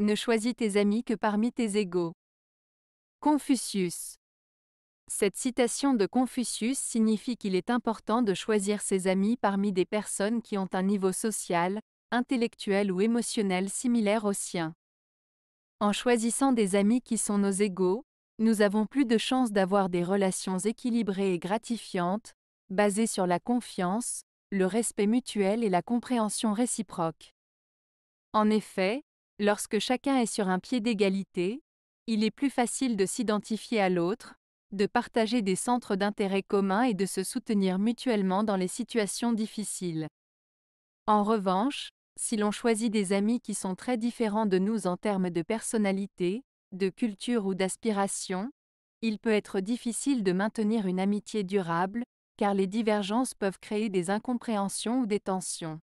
Ne choisis tes amis que parmi tes égaux. Confucius. Cette citation de Confucius signifie qu'il est important de choisir ses amis parmi des personnes qui ont un niveau social, intellectuel ou émotionnel similaire au sien. En choisissant des amis qui sont nos égaux, nous avons plus de chances d'avoir des relations équilibrées et gratifiantes, basées sur la confiance, le respect mutuel et la compréhension réciproque. En effet, Lorsque chacun est sur un pied d'égalité, il est plus facile de s'identifier à l'autre, de partager des centres d'intérêt communs et de se soutenir mutuellement dans les situations difficiles. En revanche, si l'on choisit des amis qui sont très différents de nous en termes de personnalité, de culture ou d'aspiration, il peut être difficile de maintenir une amitié durable, car les divergences peuvent créer des incompréhensions ou des tensions.